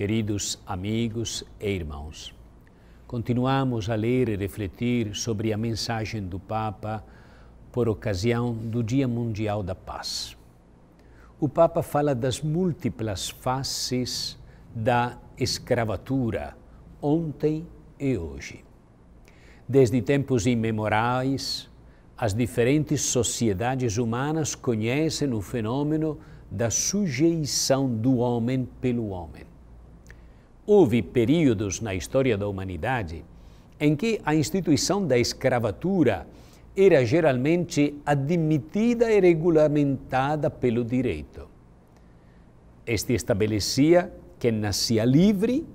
Queridos amigos e irmãos, continuamos a ler e refletir sobre a mensagem do Papa por ocasião do Dia Mundial da Paz. O Papa fala das múltiplas faces da escravatura, ontem e hoje. Desde tempos imemorais, as diferentes sociedades humanas conhecem o fenômeno da sujeição do homem pelo homem Houve períodos na história da humanidade em que a instituição da escravatura era geralmente admitida e regulamentada pelo direito. Este estabelecia quem nascia livre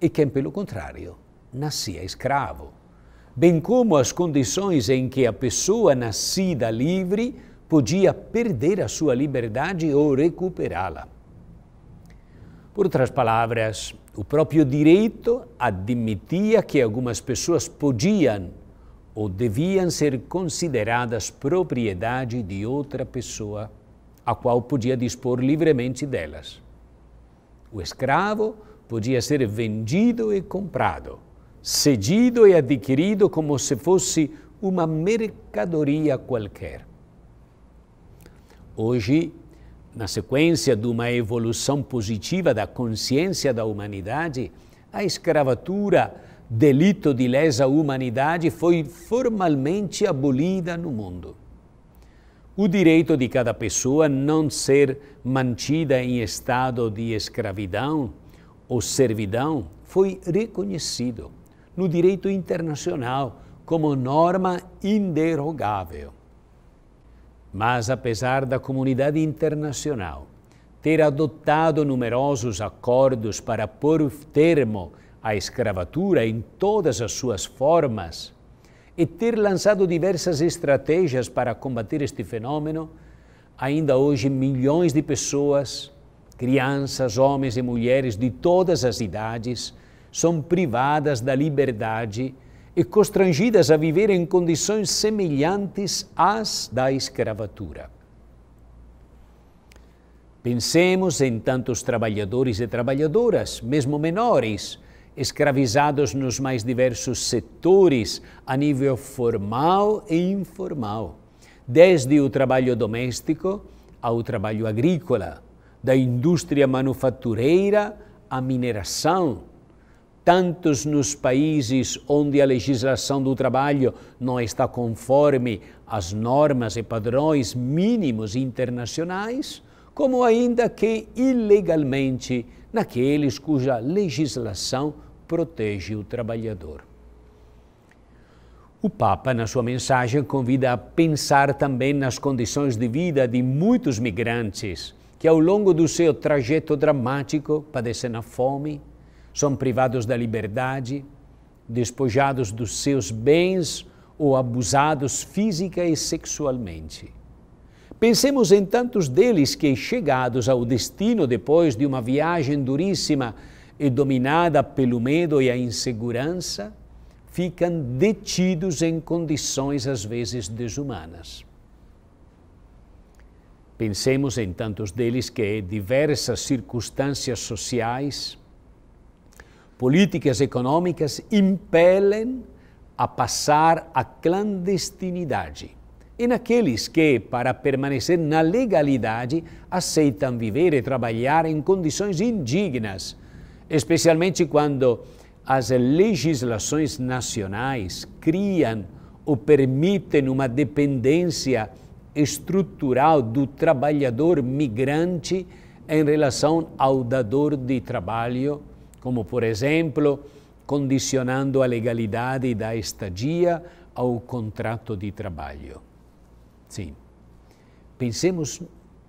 e quem, pelo contrário, nascia escravo, bem como as condições em que a pessoa nascida livre podia perder a sua liberdade ou recuperá-la. Por outras palavras, o próprio direito admitia que algumas pessoas podiam ou deviam ser consideradas propriedade de outra pessoa, a qual podia dispor livremente delas. O escravo podia ser vendido e comprado, cedido e adquirido como se fosse uma mercadoria qualquer. Hoje, na sequência de uma evolução positiva da consciência da humanidade, a escravatura, delito de lesa humanidade, foi formalmente abolida no mundo. O direito de cada pessoa não ser mantida em estado de escravidão ou servidão foi reconhecido no direito internacional como norma inderogável. Mas apesar da comunidade internacional ter adotado numerosos acordos para pôr termo à escravatura em todas as suas formas e ter lançado diversas estratégias para combater este fenômeno, ainda hoje milhões de pessoas, crianças, homens e mulheres de todas as idades, são privadas da liberdade e constrangidas a viver em condições semelhantes às da escravatura. Pensemos em tantos trabalhadores e trabalhadoras, mesmo menores, escravizados nos mais diversos setores, a nível formal e informal, desde o trabalho doméstico ao trabalho agrícola, da indústria manufatureira à mineração, tantos nos países onde a legislação do trabalho não está conforme às normas e padrões mínimos internacionais, como ainda que ilegalmente naqueles cuja legislação protege o trabalhador. O Papa, na sua mensagem, convida a pensar também nas condições de vida de muitos migrantes que, ao longo do seu trajeto dramático, padecem a fome, são privados da liberdade, despojados dos seus bens ou abusados física e sexualmente. Pensemos em tantos deles que, chegados ao destino depois de uma viagem duríssima e dominada pelo medo e a insegurança, ficam detidos em condições às vezes desumanas. Pensemos em tantos deles que diversas circunstâncias sociais, políticas econômicas impelem a passar a clandestinidade e naqueles que, para permanecer na legalidade, aceitam viver e trabalhar em condições indignas, especialmente quando as legislações nacionais criam ou permitem uma dependência estrutural do trabalhador migrante em relação ao dador de trabalho como por exemplo condicionando a legalidade da estadia ao contrato de trabalho. Sim, pensemos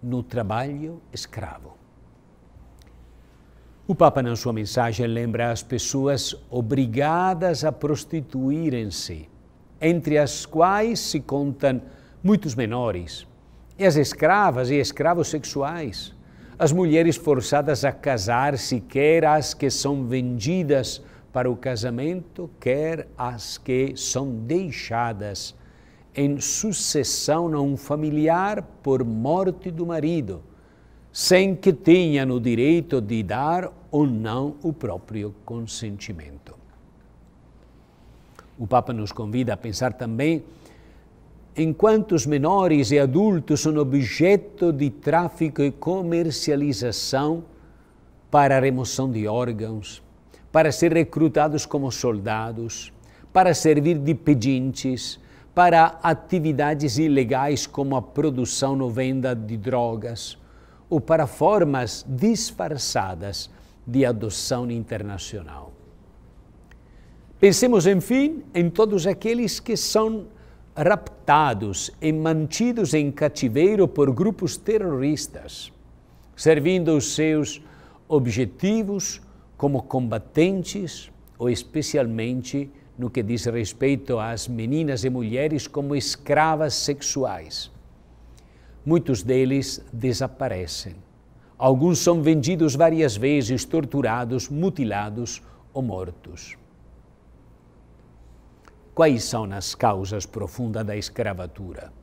no trabalho escravo. O Papa, na sua mensagem, lembra as pessoas obrigadas a prostituírem-se, entre as quais se contam muitos menores, e as escravas e escravos sexuais as mulheres forçadas a casar-se, quer as que são vendidas para o casamento, quer as que são deixadas em sucessão a um familiar por morte do marido, sem que tenham o direito de dar ou não o próprio consentimento. O Papa nos convida a pensar também enquanto os menores e adultos são objeto de tráfico e comercialização para a remoção de órgãos, para ser recrutados como soldados, para servir de pedintes, para atividades ilegais como a produção ou venda de drogas, ou para formas disfarçadas de adoção internacional. Pensemos, enfim, em todos aqueles que são raptados e mantidos em cativeiro por grupos terroristas, servindo os seus objetivos como combatentes ou especialmente no que diz respeito às meninas e mulheres como escravas sexuais. Muitos deles desaparecem. Alguns são vendidos várias vezes, torturados, mutilados ou mortos quais são as causas profundas da escravatura.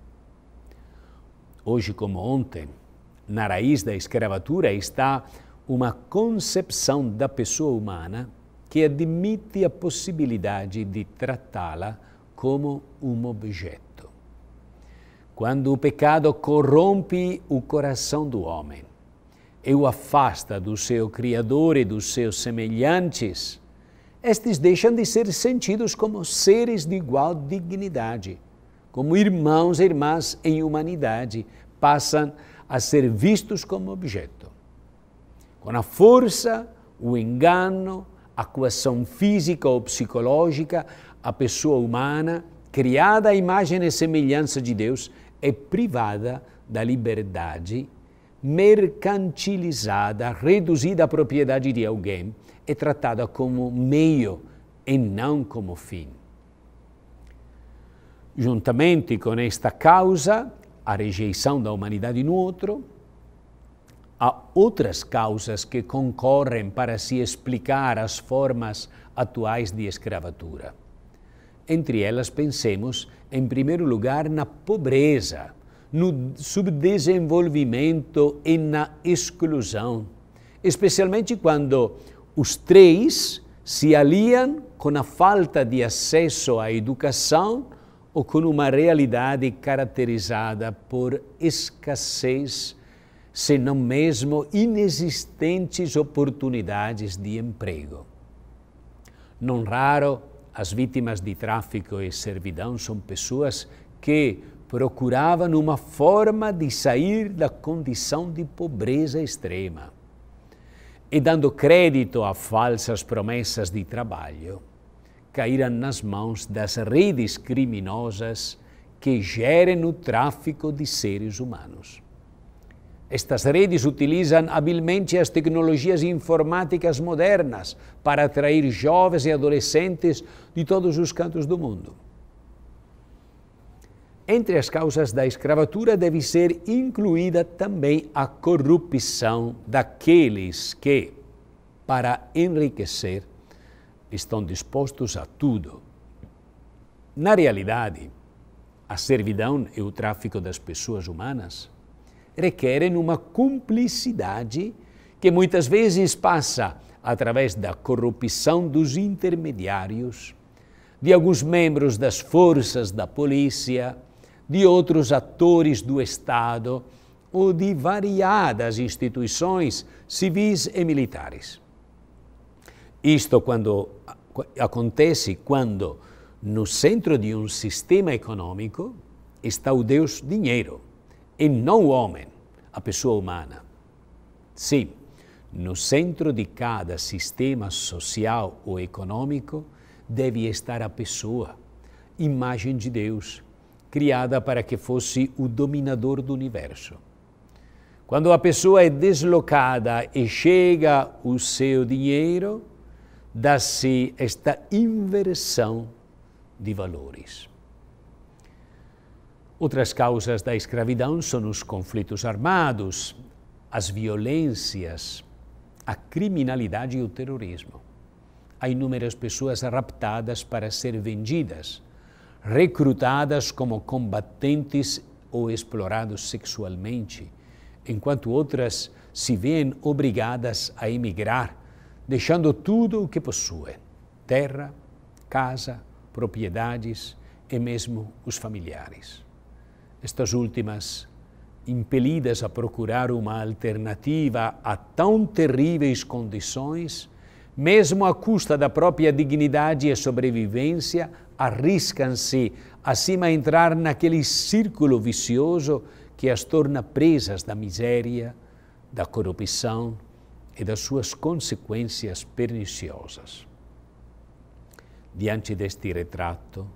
Hoje, como ontem, na raiz da escravatura está uma concepção da pessoa humana que admite a possibilidade de tratá-la como um objeto. Quando o pecado corrompe o coração do homem e o afasta do seu Criador e dos seus semelhantes, estes deixam de ser sentidos como seres de igual dignidade, como irmãos e irmãs em humanidade, passam a ser vistos como objeto. Com a força, o engano, a coação física ou psicológica, a pessoa humana, criada à imagem e semelhança de Deus, é privada da liberdade mercantilizada, reduzida à propriedade de alguém, é tratada como meio e não como fim. Juntamente com esta causa, a rejeição da humanidade no outro, há outras causas que concorrem para se explicar as formas atuais de escravatura. Entre elas, pensemos, em primeiro lugar, na pobreza no subdesenvolvimento e na exclusão, especialmente quando os três se aliam com a falta de acesso à educação ou com uma realidade caracterizada por escassez, se não mesmo inexistentes oportunidades de emprego. Não raro, as vítimas de tráfico e servidão são pessoas que, procuravam uma forma de sair da condição de pobreza extrema e dando crédito a falsas promessas de trabalho, caíram nas mãos das redes criminosas que gerem o tráfico de seres humanos. Estas redes utilizam habilmente as tecnologias informáticas modernas para atrair jovens e adolescentes de todos os cantos do mundo. Entre as causas da escravatura deve ser incluída também a corrupção daqueles que, para enriquecer, estão dispostos a tudo. Na realidade, a servidão e o tráfico das pessoas humanas requerem uma cumplicidade que muitas vezes passa através da corrupção dos intermediários, de alguns membros das forças da polícia, de outros atores do Estado ou de variadas instituições civis e militares. Isto quando, acontece quando, no centro de um sistema econômico, está o Deus dinheiro, e não o homem, a pessoa humana. Sim, no centro de cada sistema social ou econômico deve estar a pessoa, imagem de Deus, criada para que fosse o dominador do universo. Quando a pessoa é deslocada e chega o seu dinheiro, dá-se esta inversão de valores. Outras causas da escravidão são os conflitos armados, as violências, a criminalidade e o terrorismo. Há inúmeras pessoas raptadas para ser vendidas recrutadas como combatentes ou explorados sexualmente, enquanto outras se veem obrigadas a emigrar, deixando tudo o que possuem: terra, casa, propriedades e mesmo os familiares. Estas últimas, impelidas a procurar uma alternativa a tão terríveis condições, mesmo à custa da própria dignidade e sobrevivência, arriscam-se acima a entrar naquele círculo vicioso que as torna presas da miséria, da corrupção e das suas consequências perniciosas. Diante deste retrato,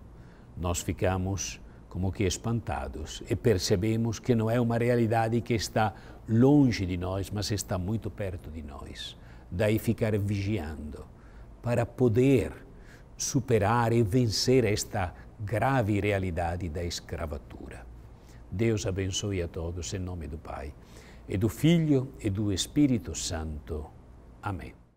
nós ficamos como que espantados e percebemos que não é uma realidade que está longe de nós, mas está muito perto de nós daí ficar vigiando, para poder superar e vencer esta grave realidade da escravatura. Deus abençoe a todos em nome do Pai, e do Filho e do Espírito Santo. Amém.